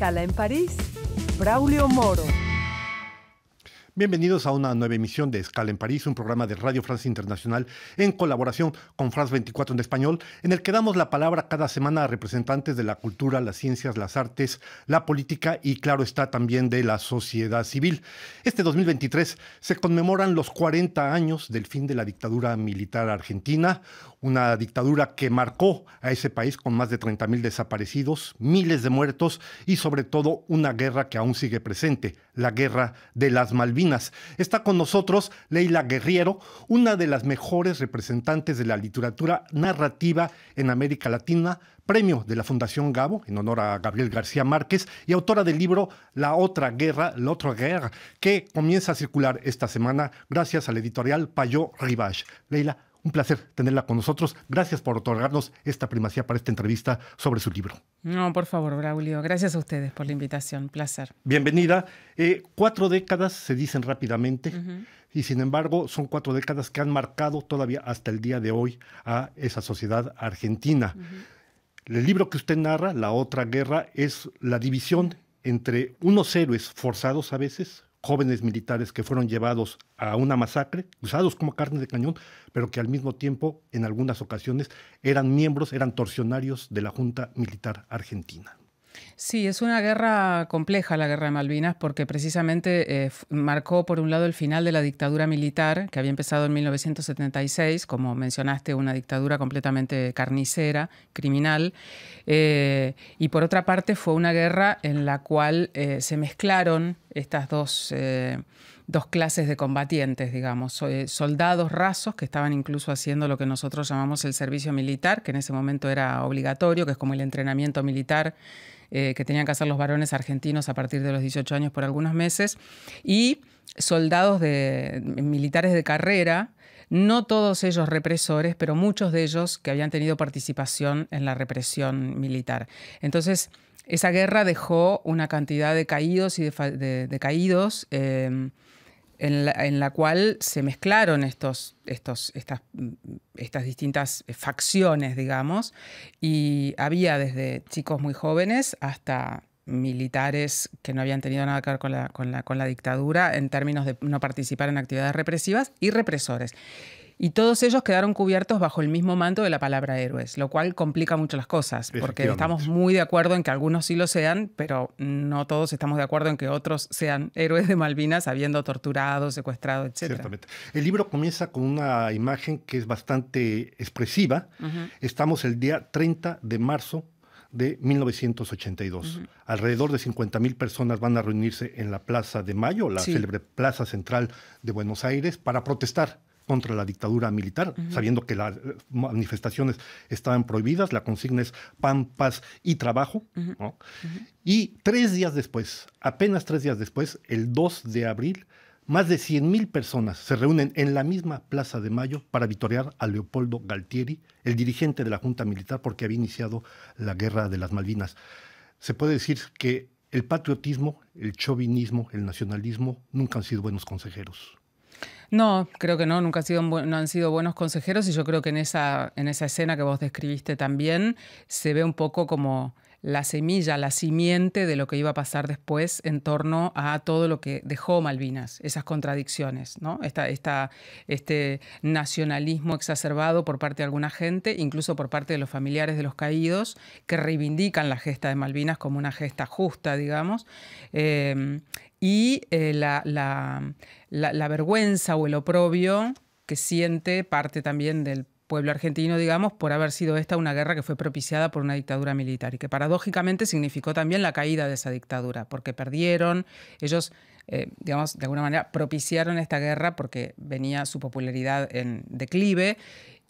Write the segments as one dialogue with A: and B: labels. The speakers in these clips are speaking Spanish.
A: escala en París, Braulio Moro.
B: Bienvenidos a una nueva emisión de Escala en París, un programa de Radio France Internacional en colaboración con France 24 en español, en el que damos la palabra cada semana a representantes de la cultura, las ciencias, las artes, la política y claro está también de la sociedad civil. Este 2023 se conmemoran los 40 años del fin de la dictadura militar argentina, una dictadura que marcó a ese país con más de 30.000 desaparecidos, miles de muertos y sobre todo una guerra que aún sigue presente la guerra de las Malvinas. Está con nosotros Leila Guerriero, una de las mejores representantes de la literatura narrativa en América Latina, premio de la Fundación Gabo en honor a Gabriel García Márquez y autora del libro La otra guerra, La otra guerra, que comienza a circular esta semana gracias al editorial Payo Rivage. Leila, un placer tenerla con nosotros. Gracias por otorgarnos esta primacía para esta entrevista sobre su libro.
A: No, por favor, Braulio. Gracias a ustedes por la invitación. Placer.
B: Bienvenida. Eh, cuatro décadas se dicen rápidamente. Y sin embargo, son cuatro décadas que han marcado todavía hasta el día de hoy a esa sociedad argentina. El libro que usted narra, La otra guerra, es la división entre unos héroes forzados a veces, jóvenes militares que fueron llevados a una masacre, usados como carne de cañón, pero que al mismo tiempo, en algunas ocasiones, eran miembros, eran torsionarios de la Junta Militar Argentina.
A: Sí, es una guerra compleja la guerra de Malvinas porque precisamente eh, marcó por un lado el final de la dictadura militar que había empezado en 1976, como mencionaste, una dictadura completamente carnicera, criminal, eh, y por otra parte fue una guerra en la cual eh, se mezclaron estas dos dos clases de combatientes, digamos, soldados rasos que estaban incluso haciendo lo que nosotros llamamos el servicio militar, que en ese momento era obligatorio, que es como el entrenamiento militar eh, que tenían que hacer los varones argentinos a partir de los 18 años por algunos meses, y soldados de militares de carrera, no todos ellos represores, pero muchos de ellos que habían tenido participación en la represión militar. Entonces, esa guerra dejó una cantidad de caídos y de, caídos. Eh, en la, cual se mezclaron estos, estos, estas, mm, estas distintas eh, facciones, digamos, y había desde chicos muy jóvenes hasta militares que no habían tenido nada que ver con la, con la dictadura en términos de no participar en actividades represivas y represores. Y todos ellos quedaron cubiertos bajo el mismo manto de la palabra héroes, lo cual complica mucho las cosas, porque estamos muy de acuerdo en que algunos sí lo sean, pero no todos estamos de acuerdo en que otros sean héroes de Malvinas habiendo torturado, secuestrado, etc. Ciertamente.
B: El libro comienza con una imagen que es bastante expresiva. Estamos el día 30 de marzo de 1982. Alrededor de 50.000 personas van a reunirse en la Plaza de Mayo, la célebre Plaza Central de Buenos Aires, para protestar contra la dictadura militar, sabiendo que las manifestaciones estaban prohibidas, la consigna es pan, paz y trabajo. Y tres días después, apenas tres días después, el 2 de abril, más de 100.000 personas se reúnen en la misma Plaza de Mayo para vitorear a Leopoldo Galtieri, el dirigente de la Junta Militar, porque había iniciado la Guerra de las Malvinas. Se puede decir que el patriotismo, el chauvinismo, el nacionalismo nunca han sido buenos consejeros.
A: No, creo que no, nunca han sido, no han sido buenos consejeros y yo creo que en esa, en esa escena que vos describiste también se ve un poco como la semilla, la simiente de lo que iba a pasar después en torno a todo lo que dejó Malvinas, esas contradicciones, ¿no? este nacionalismo exacerbado por parte de alguna gente, incluso por parte de los familiares de los caídos, que reivindican la gesta de Malvinas como una gesta justa, digamos, em, y eh, la vergüenza o el oprobio que siente parte también del pueblo argentino, digamos, por haber sido esta una guerra que fue propiciada por una dictadura militar y que paradójicamente significó también la caída de esa dictadura, porque perdieron, ellos, eh, digamos, de alguna manera propiciaron esta guerra porque venía su popularidad en declive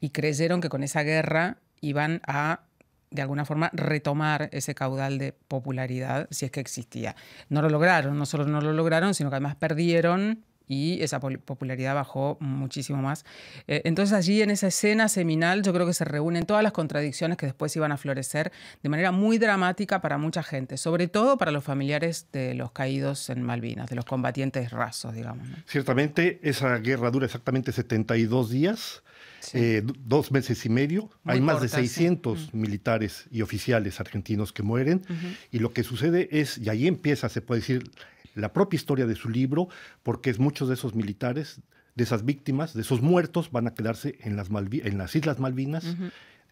A: y creyeron que con esa guerra iban a de alguna forma retomar ese caudal de popularidad si es que existía. No lo lograron, no solo no lo lograron, sino que además perdieron y esa popularidad bajó muchísimo más. Eh, entonces allí en esa escena seminal yo creo que se reúnen todas las contradicciones que después iban a florecer de manera muy dramática para mucha gente, sobre todo para los familiares de los caídos en Malvinas, de los combatientes rasos, digamos.
B: Ciertamente esa guerra dura exactamente 72 días. Eh, dos meses y medio. Hay más de 600 mm. militares y oficiales argentinos que mueren. Y lo que sucede es, y ahí empieza, se puede decir, la propia historia de su libro, porque es muchos de esos militares, de esas víctimas, de esos muertos, van a quedarse en las, Islas Malvinas,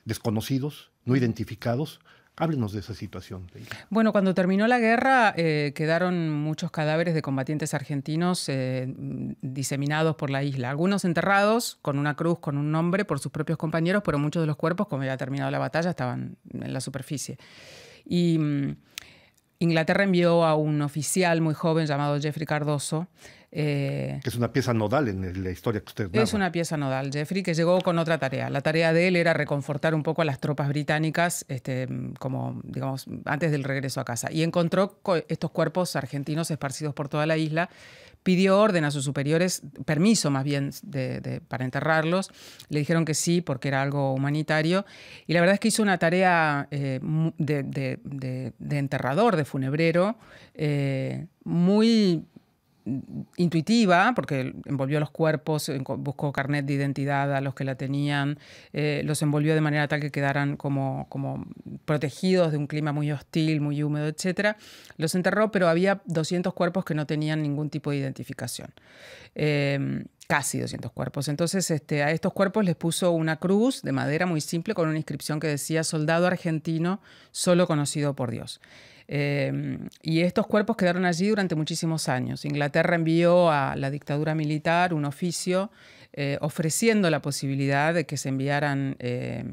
B: desconocidos, no identificados, Háblenos de esa situación.
A: Bueno, cuando terminó la guerra eh, quedaron muchos cadáveres de combatientes argentinos eh, diseminados por la isla. Algunos enterrados con una cruz, con un nombre por sus propios compañeros, pero muchos de los cuerpos, como ya terminó terminado la batalla, estaban en la superficie. Y mm, Inglaterra envió a un oficial muy joven llamado Jeffrey Cardoso. Eh,
B: que es una pieza nodal en la historia que usted Es
A: una pieza nodal, Jeffrey, que llegó con otra tarea. La tarea de él era reconfortar un poco a las tropas británicas, este, como, digamos, antes del regreso a casa. Y encontró estos cuerpos argentinos esparcidos por toda la isla pidió orden a sus superiores, permiso más bien para enterrarlos, le dijeron que sí porque era algo humanitario y la verdad es que hizo una tarea eh, de, enterrador, de funebrero, eh, muy intuitiva, porque envolvió los cuerpos, buscó carnet de identidad a los que la tenían, eh, los envolvió de manera tal que quedaran como protegidos de un clima muy hostil, muy húmedo, etcétera, Los enterró, pero había 200 cuerpos que no tenían ningún tipo de identificación. Em, casi 200 cuerpos. Entonces, este, a estos cuerpos les puso una cruz de madera muy simple con una inscripción que decía soldado argentino solo conocido por Dios. Em, y estos cuerpos quedaron allí durante muchísimos años. Inglaterra envió a la dictadura militar un oficio eh, ofreciendo la posibilidad de que se enviaran eh,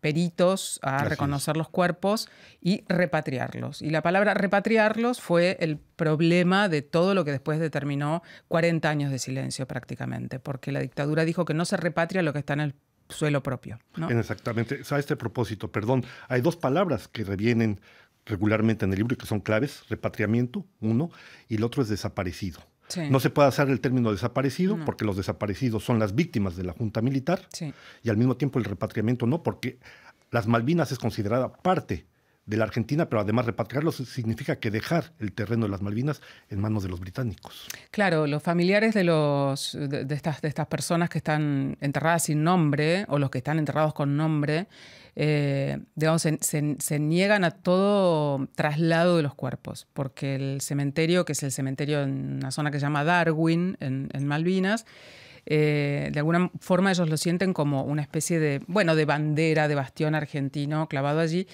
A: peritos a reconocer los cuerpos y repatriarlos. Y la palabra repatriarlos fue el problema de todo lo que después determinó 40 años de silencio prácticamente, porque la dictadura dijo que no se repatria lo que está en el suelo propio.
B: Exactamente, a este propósito, perdón, hay dos palabras que revienen regularmente en el libro y que son claves, repatriamiento, uno, y el otro es desaparecido. No se puede hacer el término desaparecido porque los desaparecidos son las víctimas de la Junta Militar y al mismo tiempo el repatriamiento no, porque las Malvinas es considerada parte de la Argentina, pero además repatriarlos significa que dejar el terreno de las Malvinas en manos de los británicos. Claro,
A: los familiares de, los, de, estas, de estas personas que están enterradas sin nombre o los que están enterrados con nombre, eh, digamos, se, niegan a todo traslado de los cuerpos, porque el cementerio, que es el cementerio en una zona que se llama Darwin, en, Malvinas, eh, de alguna forma ellos lo sienten como una especie de, bueno, de bandera, de bastión argentino clavado allí.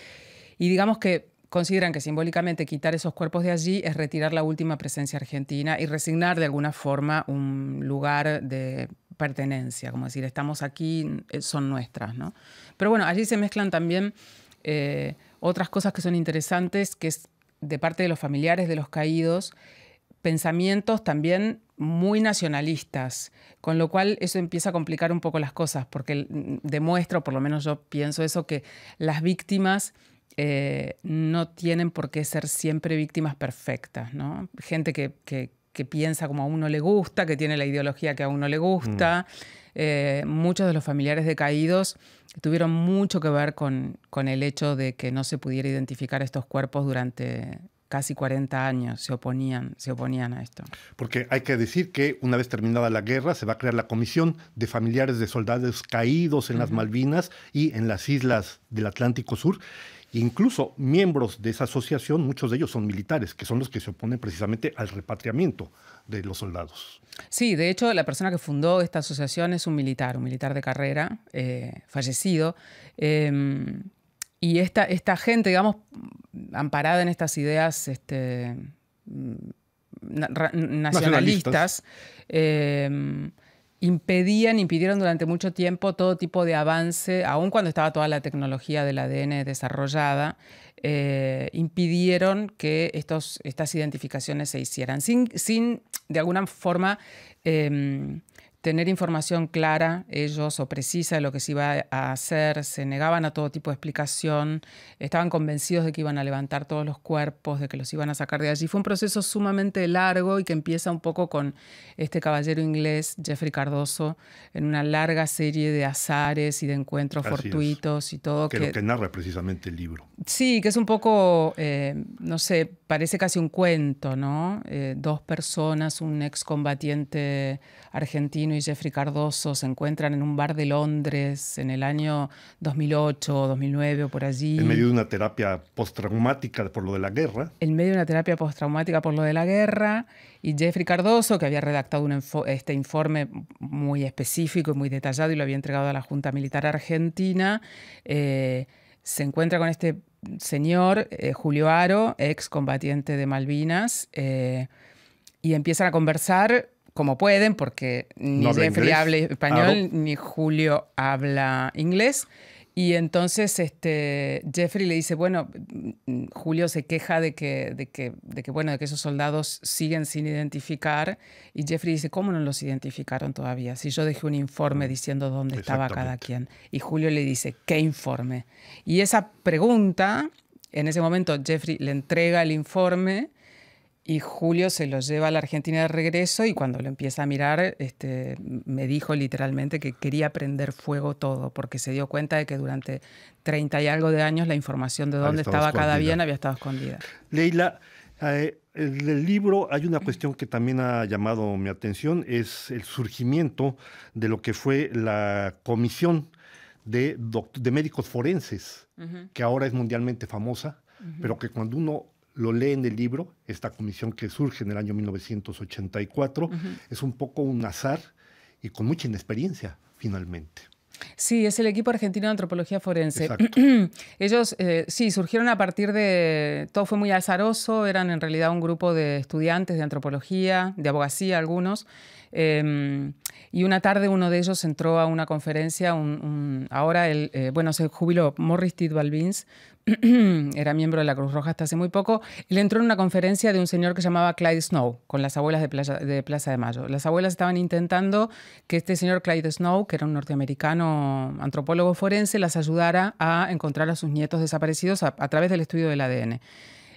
A: Y digamos que consideran que simbólicamente quitar esos cuerpos de allí es retirar la última presencia argentina y resignar de alguna forma un lugar de pertenencia, como decir, estamos aquí, eh, son nuestras, ¿no? Pero bueno, allí se mezclan también eh, otras cosas que son interesantes, que es de parte de los familiares de los caídos, pensamientos también muy nacionalistas, con lo cual eso empieza a complicar un poco las cosas, porque mm, demuestra, o por lo menos yo pienso eso, que las víctimas eh, no tienen por qué ser siempre víctimas perfectas, ¿no? Gente que, que, piensa como a uno le gusta, que tiene la ideología que a uno le gusta. Mm. Eh, muchos de los familiares de caídos tuvieron mucho que ver con, con el hecho de que no se pudiera identificar estos cuerpos durante casi 40 años se oponían, se oponían a esto.
B: Porque hay que decir que una vez terminada la guerra se va a crear la Comisión de Familiares de Soldados Caídos en las Malvinas y en las islas del Atlántico Sur Incluso miembros de esa asociación, muchos de ellos son militares, que son los que se oponen precisamente al repatriamiento de los soldados.
A: Sí, de hecho, la persona que fundó esta asociación es un militar, un militar de carrera, eh, fallecido. Em, y esta, esta gente, digamos, amparada en estas ideas este, mm, nacionalistas, em, impedían, impidieron durante mucho tiempo todo tipo de avance, aun cuando estaba toda la tecnología del ADN desarrollada, eh, impidieron que estos, estas identificaciones se hicieran, sin, sin de alguna forma em, tener información clara, ellos, o precisa de lo que se iba a hacer, se negaban a todo tipo de explicación, estaban convencidos de que iban a levantar todos los cuerpos, de que los iban a sacar de allí. Fue un proceso sumamente largo y que empieza un poco con este caballero inglés, Jeffrey Cardoso, en una larga serie de azares y de encuentros fortuitos y todo. Que, narra
B: precisamente el libro.
A: Sí, que es un poco, eh, no sé, parece casi un cuento, ¿no? Eh, dos personas, un ex combatiente argentino, y Jeffrey Cardoso se encuentran en un bar de Londres en el año 2008 o 2009 o por allí. En medio de
B: una terapia postraumática por lo de la guerra.
A: En medio de una terapia postraumática por lo de la guerra. Y Jeffrey Cardoso, que había redactado este informe muy específico y muy detallado y lo había entregado a la Junta Militar Argentina, eh, se encuentra con este señor, eh, Julio Aro, ex combatiente de Malvinas. Eh, y empiezan a conversar como pueden, porque ni Jeffrey habla español, ni Julio habla inglés. Y entonces este, Jeffrey le dice, bueno, Julio se queja de que, de que, de que, bueno, de que esos soldados siguen sin identificar. Y Jeffrey dice, ¿cómo no los identificaron todavía? Si yo dejé un informe mm, diciendo dónde estaba cada quien. Y Julio le dice, ¿qué informe? Y esa pregunta, en ese momento Jeffrey le entrega el informe y Julio se lo lleva a la Argentina de regreso y cuando lo empieza a mirar, este, me dijo literalmente que quería prender fuego todo, porque se dio cuenta de que durante 30 y algo de años la información de dónde estaba cada bien había estado
B: escondida. Leila, eh, en el libro hay una cuestión que también ha llamado mi atención, es el surgimiento de lo que fue la comisión de, de médicos forenses, que ahora es mundialmente famosa, pero que cuando uno lo lee en el libro, esta comisión que surge en el año 1984, es un poco un azar y con mucha inexperiencia finalmente.
A: Sí, es el equipo argentino de antropología forense. Ellos, eh, sí, surgieron a partir de... Todo fue muy azaroso, eran en realidad un grupo de estudiantes de antropología, de abogacía algunos, em, y una tarde uno de ellos entró a una conferencia, ahora el, eh, bueno, se jubiló Morris Tidbalbins, era miembro de la Cruz Roja hasta hace muy poco, él entró en una conferencia de un señor que se llamaba Clyde Snow con las abuelas de Plaza, de Mayo. Las abuelas estaban intentando que este señor Clyde Snow, que era un norteamericano antropólogo forense, las ayudara a encontrar a sus nietos desaparecidos a, través del estudio del ADN.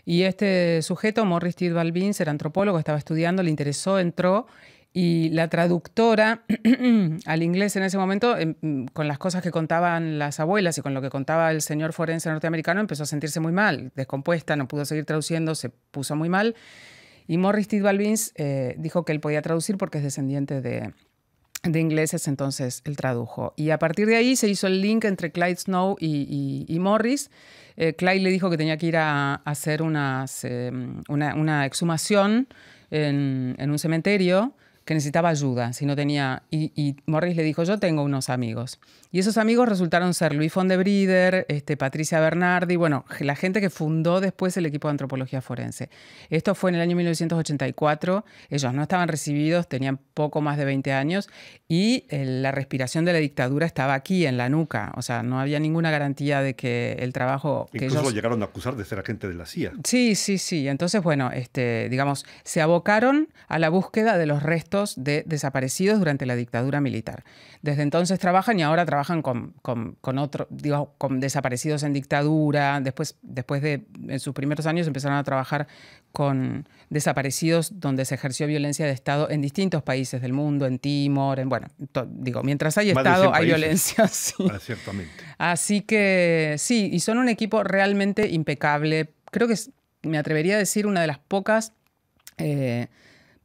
A: Y este sujeto, Morris T. era antropólogo, estaba estudiando, le interesó, entró y la traductora al inglés en ese momento, em, con las cosas que contaban las abuelas y con lo que contaba el señor forense norteamericano, empezó a sentirse muy mal, descompuesta, no pudo seguir traduciendo, se puso muy mal. Y Morris Tidbalvins eh, dijo que él podía traducir porque es descendiente de, ingleses, entonces él tradujo. Y a partir de ahí se hizo el link entre Clyde Snow y, Morris. Eh, Clyde le dijo que tenía que ir a, hacer em, una, una, exhumación en, en un cementerio que necesitaba ayuda, si no tenía... Y, Morris le dijo, yo tengo unos amigos. Y esos amigos resultaron ser Luis Fondebrider, este, Patricia Bernardi, bueno, la gente que fundó después el equipo de antropología forense. Esto fue en el año 1984, ellos no estaban recibidos, tenían poco más de 20 años, y la respiración de la dictadura estaba aquí, en la nuca, o sea, no había ninguna garantía de que el trabajo... Incluso lo llegaron
B: a acusar de ser agente de la CIA.
A: Sí, sí, sí. Entonces, bueno, este, digamos, se abocaron a la búsqueda de los restos de desaparecidos durante la dictadura militar. Desde entonces trabajan y ahora trabajan con, con, con con desaparecidos en dictadura. Después, después de en sus primeros años empezaron a trabajar con desaparecidos donde se ejerció violencia de Estado en distintos países del mundo, en Timor, en bueno, digo, mientras hay Estado hay violencia. Así que sí, y son un equipo realmente impecable. Creo que me atrevería a decir una de las pocas eh,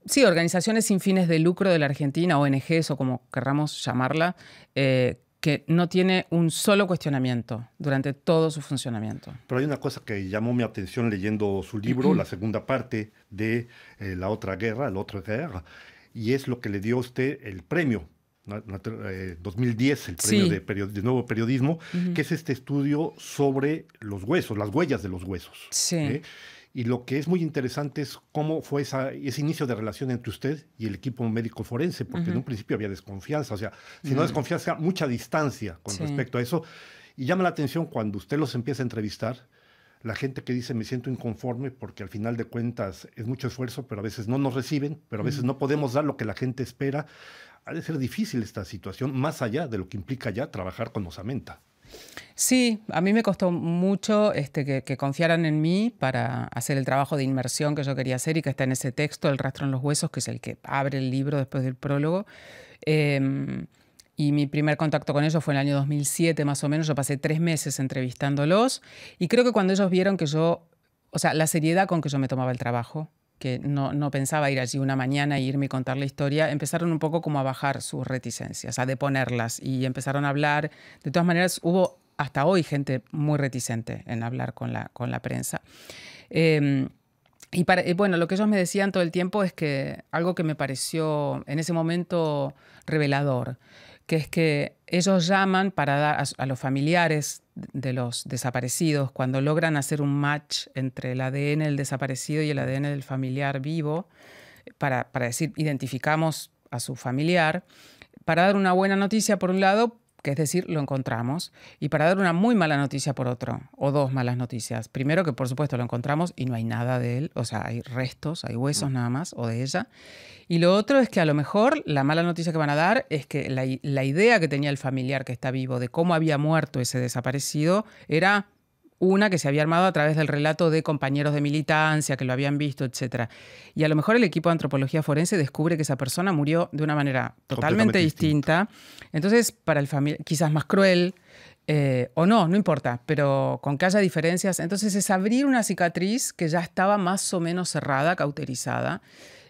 A: sí, organizaciones sin fines de lucro de la Argentina, ONGs o como querramos llamarla, eh, que no tiene un solo cuestionamiento durante todo su funcionamiento.
B: Pero hay una cosa que llamó mi atención leyendo su libro, la segunda parte de eh, La otra guerra, La otra guerra, y es lo que le dio a usted el premio. 2010, eh, el premio de, nuevo periodismo, que es este estudio sobre los huesos, las huellas de los huesos. Sí. Y lo que es muy interesante es cómo fue ese inicio de relación entre usted y el equipo médico forense, porque en un principio había desconfianza, o sea, si no desconfianza, mucha distancia con respecto a eso. Y llama la atención cuando usted los empieza a entrevistar, la gente que dice me siento inconforme porque al final de cuentas es mucho esfuerzo, pero a veces no nos reciben, pero a veces no podemos dar lo que la gente espera. Ha de ser difícil esta situación, más allá de lo que implica ya trabajar con Osamenta.
A: Sí, a mí me costó mucho este, que, confiaran en mí para hacer el trabajo de inmersión que yo quería hacer y que está en ese texto, El rastro en los huesos, que es el que abre el libro después del prólogo. Em, y mi primer contacto con ellos fue en el año 2007 más o menos. Yo pasé tres meses entrevistándolos y creo que cuando ellos vieron que yo, o sea, la seriedad con que yo me tomaba el trabajo, que no, pensaba ir allí una mañana e irme y contar la historia, empezaron un poco como a bajar sus reticencias, a deponerlas y empezaron a hablar. De todas maneras, hubo hasta hoy gente muy reticente en hablar con la, con la prensa. Em, y eh, bueno, lo que ellos me decían todo el tiempo es que algo que me pareció en ese momento revelador, que es que ellos llaman para dar a los familiares de los desaparecidos, cuando logran hacer un match entre el ADN del desaparecido y el ADN del familiar vivo, eh, para, decir, identificamos a su familiar, para dar una buena noticia por un lado, que es decir, lo encontramos, y para dar una muy mala noticia por otro, o dos malas noticias. Primero que por supuesto lo encontramos y no hay nada de él, o sea, hay restos, hay huesos mm. nada más, o de ella. Y lo otro es que a lo mejor la mala noticia que van a dar es que la, la idea que tenía el familiar que está vivo de cómo había muerto ese desaparecido era una que se había armado a través del relato de compañeros de militancia que lo habían visto, etc. Y a lo mejor el equipo de antropología forense descubre que esa persona murió de una manera totalmente distinta. Entonces, para el quizás más cruel, eh, o no, no importa, pero con que haya diferencias. Entonces es abrir una cicatriz que ya estaba más o menos cerrada, cauterizada.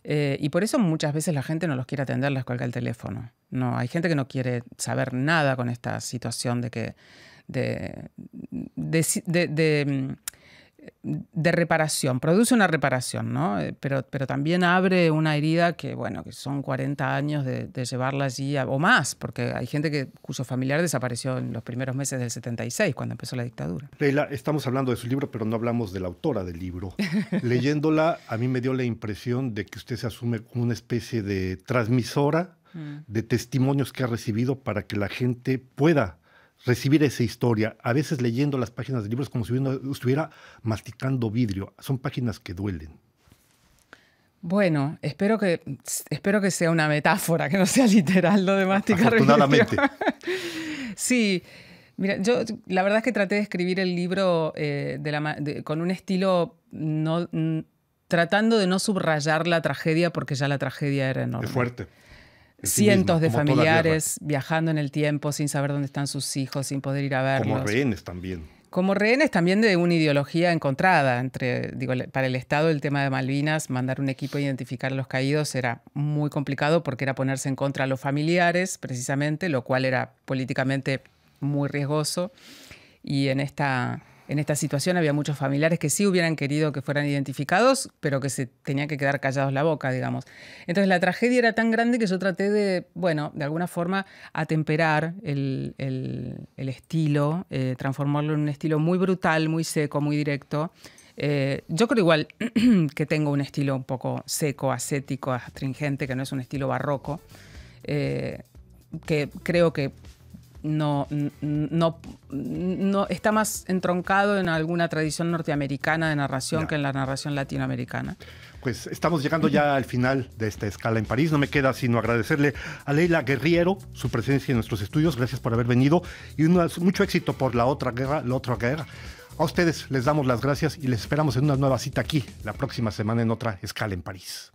A: Eh, y por eso muchas veces la gente no los quiere atender, les cuelga el teléfono. No, hay gente que no quiere saber nada con esta situación de que de, de, reparación, produce una reparación, ¿no? Eh, pero, pero también abre una herida que, bueno, que son 40 años de, llevarla allí, o más, porque hay gente que, cuyo familiar desapareció en los primeros meses del 76, cuando empezó la dictadura.
B: Leila, estamos hablando de su libro, pero no hablamos de la autora del libro. Leyéndola, a mí me dio la impresión de que usted se asume como una especie de transmisora mm. de testimonios que ha recibido para que la gente pueda recibir esa historia, a veces leyendo las páginas de libros como si estuviera masticando vidrio. Son páginas que duelen.
A: Bueno, espero que, espero que sea una metáfora, que no sea literal lo de masticar Afortunadamente. Vidrio. sí, mira, yo la verdad es que traté de escribir el libro eh, de la, con un estilo no, tratando de no subrayar la tragedia porque ya la tragedia era enorme. Es fuerte cientos de familiares viajando en el tiempo sin saber dónde están sus hijos, sin poder ir a verlos. Como rehenes también. Como rehenes también de una ideología encontrada entre, para el Estado el tema de Malvinas, mandar un equipo a identificar a los caídos era muy complicado porque era ponerse en contra de los familiares, precisamente, lo cual era políticamente muy riesgoso. Y en esta en esta situación había muchos familiares que sí hubieran querido que fueran identificados, pero que se tenían que quedar callados la boca, digamos. Entonces la tragedia era tan grande que yo traté de, bueno, de alguna forma atemperar el, estilo, eh, transformarlo en un estilo muy brutal, muy seco, muy directo. Eh, yo creo igual que tengo un estilo un poco seco, ascético, astringente, que no es un estilo barroco, eh, que creo que no, no, no, está más entroncado en alguna tradición norteamericana de narración que en la narración latinoamericana.
B: Pues estamos llegando ya al final de esta escala en París. No me queda sino agradecerle a Leila Guerriero su presencia en nuestros estudios. Gracias por haber venido y mucho éxito por la otra guerra, la otra guerra. A ustedes les damos las gracias y les esperamos en una nueva cita aquí la próxima semana en otra escala en París.